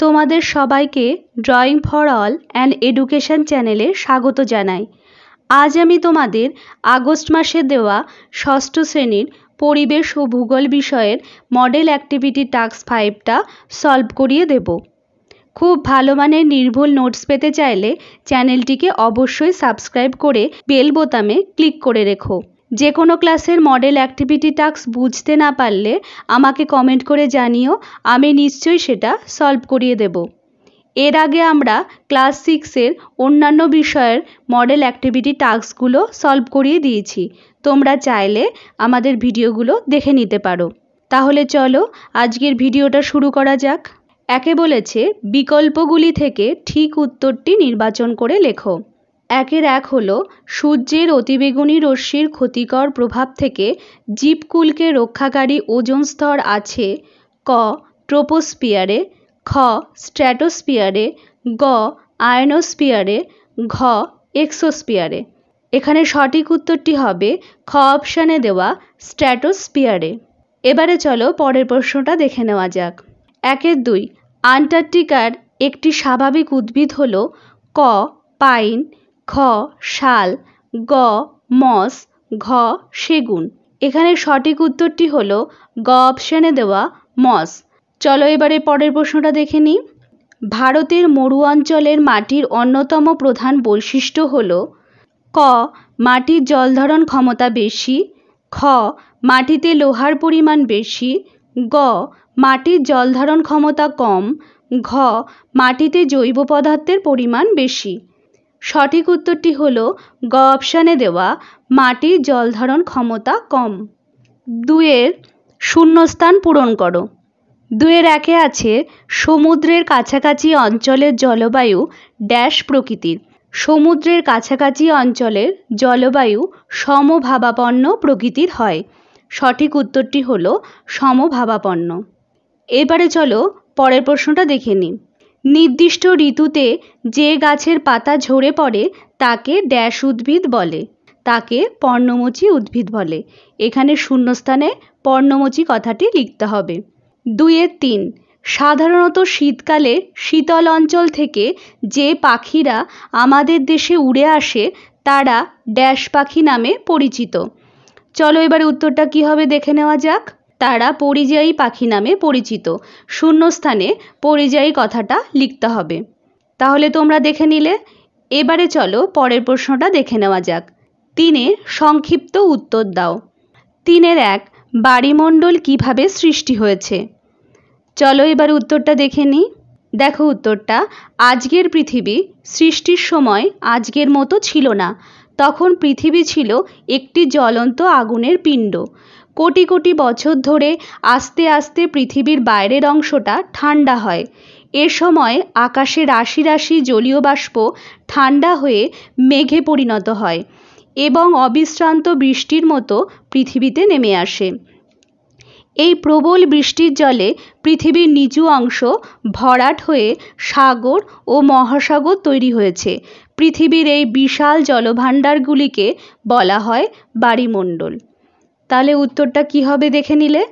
তোমাদের সবাইকে drawing for all and education চ্যানেলে স্বাগত জানাই আজ আমি তোমাদের আগস্ট মাসে দেওয়া ষষ্ঠ শ্রেণীর পরিবেশ ও ভূগোল বিষয়ের মডেল অ্যাক্টিভিটি টাস্ক ফাইভটা সলভ করিয়ে দেব খুব ভালো মানের নির্ভুল নোটস পেতে চাইলে চ্যানেলটিকে অবশ্যই সাবস্ক্রাইব করে বেল বোতামে ক্লিক করে রেখো যে কোনো ক্লাসের মডেল অ্যাক্টিভিটি টাস্ক বুঝতে না পারলে আমাকে কমেন্ট করে জানিও আমি নিশ্চয়ই সেটা সলভ করিয়ে দেব এর আগে আমরা ক্লাস সিক্সের অন্যান্য বিষয়ের মডেল অ্যাক্টিভিটি টাস্কগুলো সলভ করিয়ে দিয়েছি তোমরা চাইলে আমাদের ভিডিওগুলো দেখে নিতে পারো তাহলে চলো আজকের ভিডিওটা শুরু করা যাক একে বলেছে বিকল্পগুলি থেকে ঠিক উত্তরটি নির্বাচন করে লেখো একের এক হল সূর্যের অতিবেগুনি রশ্মির ক্ষতিকর প্রভাব থেকে জীবকুলকে রক্ষাকারী ওজন স্তর আছে ক ট্রোপোস্পিয়ারে খ স্ট্র্যাটোস্পিয়ারে গ আয়নোস্পিয়ারে ঘ এক্সোস্পিয়ারে এখানে সঠিক উত্তরটি হবে খ অপশানে দেওয়া স্ট্র্যাটোস্পিয়ারে এবারে চলো পরের প্রশ্নটা দেখে নেওয়া যাক একের দুই আন্টার্কটিকার একটি স্বাভাবিক উদ্ভিদ হল ক পাইন খ শাল গ মস ঘ সেগুন এখানে সঠিক উত্তরটি হল গ অপশানে দেওয়া মস চলো এবারে পরের প্রশ্নটা দেখে নিই ভারতের মরু অঞ্চলের মাটির অন্যতম প্রধান বৈশিষ্ট্য হল ক মাটির জলধারণ ক্ষমতা বেশি খ মাটিতে লোহার পরিমাণ বেশি গ মাটির জলধারণ ক্ষমতা কম ঘ মাটিতে জৈব পদার্থের পরিমাণ বেশি সঠিক উত্তরটি হল গ অপশানে দেওয়া মাটির জলধারণ ক্ষমতা কম দুয়ের শূন্যস্থান পূরণ করো দুয়ের একে আছে সমুদ্রের কাছাকাছি অঞ্চলের জলবায়ু ড্যাশ প্রকৃতির সমুদ্রের কাছাকাছি অঞ্চলের জলবায়ু সমভাবাপন্ন প্রকৃতির হয় সঠিক উত্তরটি হল সমভাবাপন্ন এবারে চলো পরের প্রশ্নটা দেখে নিই নির্দিষ্ট ঋতুতে যে গাছের পাতা ঝরে পড়ে তাকে ড্যাশ উদ্ভিদ বলে তাকে পর্ণমোচী উদ্ভিদ বলে এখানে শূন্যস্থানে পর্ণমোচী কথাটি লিখতে হবে দুয়ের তিন সাধারণত শীতকালে শীতল অঞ্চল থেকে যে পাখিরা আমাদের দেশে উড়ে আসে তারা ড্যাশ পাখি নামে পরিচিত চলো এবার উত্তরটা কী হবে দেখে নেওয়া যাক তারা পরিযায়ী পাখি নামে পরিচিত শূন্যস্থানে পরিযায়ী কথাটা লিখতে হবে তাহলে তোমরা দেখে নিলে এবারে চলো পরের প্রশ্নটা দেখে নেওয়া যাক তিনে সংক্ষিপ্ত উত্তর দাও তিনের এক বাড়িমণ্ডল কিভাবে সৃষ্টি হয়েছে চলো এবার উত্তরটা দেখে নিই দেখো উত্তরটা আজকের পৃথিবী সৃষ্টির সময় আজকের মতো ছিল না তখন পৃথিবী ছিল একটি জ্বলন্ত আগুনের পিণ্ড কোটি কোটি বছর ধরে আস্তে আস্তে পৃথিবীর বাইরের অংশটা ঠান্ডা হয় এ সময় আকাশে রাশি রাশি জলীয় বাষ্প ঠান্ডা হয়ে মেঘে পরিণত হয় এবং অবিশ্রান্ত বৃষ্টির মতো পৃথিবীতে নেমে আসে এই প্রবল বৃষ্টির জলে পৃথিবীর নিচু অংশ ভরাট হয়ে সাগর ও মহাসাগর তৈরি হয়েছে পৃথিবীর এই বিশাল জলভাণ্ডারগুলিকে বলা হয় বাড়িমণ্ডল তাহলে উত্তরটা কি হবে দেখে নিলে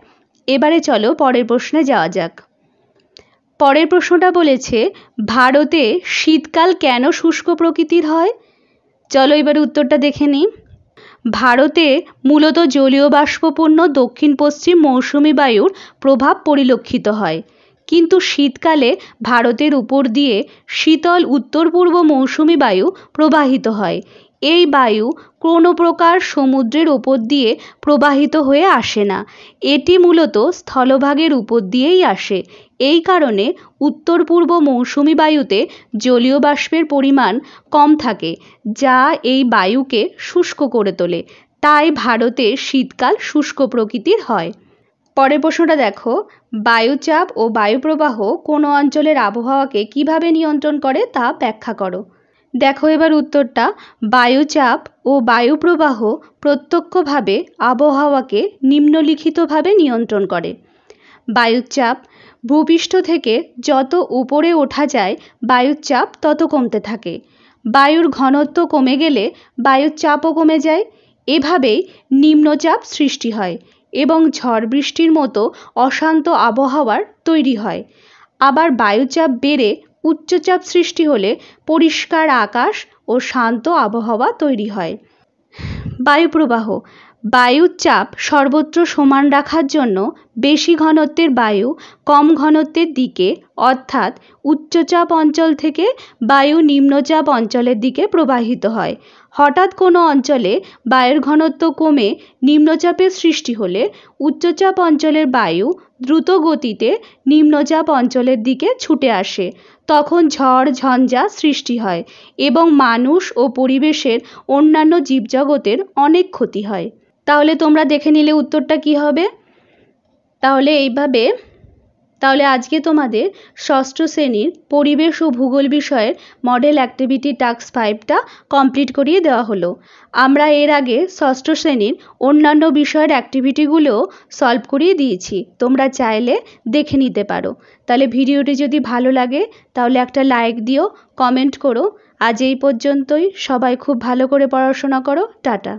এবারে চলো পরের প্রশ্নে যাওয়া যাক পরের প্রশ্নটা বলেছে ভারতে শীতকাল কেন শুষ্ক প্রকৃতির হয় চলো এবার উত্তরটা দেখে নিই ভারতে মূলত জলীয় বাষ্পপূর্ণ দক্ষিণ পশ্চিম মৌসুমি বায়ুর প্রভাব পরিলক্ষিত হয় কিন্তু শীতকালে ভারতের উপর দিয়ে শীতল উত্তর পূর্ব মৌসুমি বায়ু প্রবাহিত হয় এই বায়ু কোনো প্রকার সমুদ্রের ওপর দিয়ে প্রবাহিত হয়ে আসে না এটি মূলত স্থলভাগের উপর দিয়েই আসে এই কারণে উত্তর পূর্ব মৌসুমি বায়ুতে জলীয় বাষ্পের পরিমাণ কম থাকে যা এই বায়ুকে শুষ্ক করে তোলে তাই ভারতে শীতকাল শুষ্ক প্রকৃতির হয় পরের প্রশ্নটা দেখো বায়ুচাপ ও বায়ুপ্রবাহ কোনো অঞ্চলের আবহাওয়াকে কিভাবে নিয়ন্ত্রণ করে তা ব্যাখ্যা করো দেখো এবার উত্তরটা বায়ুচাপ ও বায়ুপ্রবাহ প্রত্যক্ষভাবে আবহাওয়াকে নিম্নলিখিতভাবে নিয়ন্ত্রণ করে বায়ুচাপ ভূপৃষ্ঠ থেকে যত উপরে ওঠা যায় বায়ুচাপ তত কমতে থাকে বায়ুর ঘনত্ব কমে গেলে বায়ুচাপও কমে যায় এভাবেই নিম্নচাপ সৃষ্টি হয় এবং ঝড় বৃষ্টির মতো অশান্ত আবহাওয়ার তৈরি হয় আবার বায়ুচাপ বেড়ে উচ্চচাপ সৃষ্টি হলে পরিষ্কার আকাশ ও শান্ত আবহাওয়া তৈরি হয় বায়ুপ্রবাহ বায়ুর চাপ সর্বত্র সমান রাখার জন্য বেশি ঘনত্বের বায়ু কম ঘনত্বের দিকে অর্থাৎ উচ্চচাপ অঞ্চল থেকে বায়ু নিম্নচাপ অঞ্চলের দিকে প্রবাহিত হয় হঠাৎ কোনো অঞ্চলে বায়ুর ঘনত্ব কমে নিম্নচাপের সৃষ্টি হলে উচ্চচাপ অঞ্চলের বায়ু দ্রুত গতিতে নিম্নচাপ অঞ্চলের দিকে ছুটে আসে তখন ঝড় ঝঞ্ঝা সৃষ্টি হয় এবং মানুষ ও পরিবেশের অন্যান্য জীবজগতের অনেক ক্ষতি হয় তাহলে তোমরা দেখে নিলে উত্তরটা কী হবে তাহলে এইভাবে তাহলে আজকে তোমাদের ষষ্ঠ শ্রেণীর পরিবেশ ও ভূগোল বিষয়ের মডেল অ্যাক্টিভিটি টাস্ক ফাইভটা কমপ্লিট করিয়ে দেওয়া হলো আমরা এর আগে ষষ্ঠ শ্রেণীর অন্যান্য বিষয়ের অ্যাক্টিভিটিগুলোও সলভ করিয়ে দিয়েছি তোমরা চাইলে দেখে নিতে পারো তাহলে ভিডিওটি যদি ভালো লাগে তাহলে একটা লাইক দিও কমেন্ট করো আজ এই পর্যন্তই সবাই খুব ভালো করে পড়াশোনা করো টাটা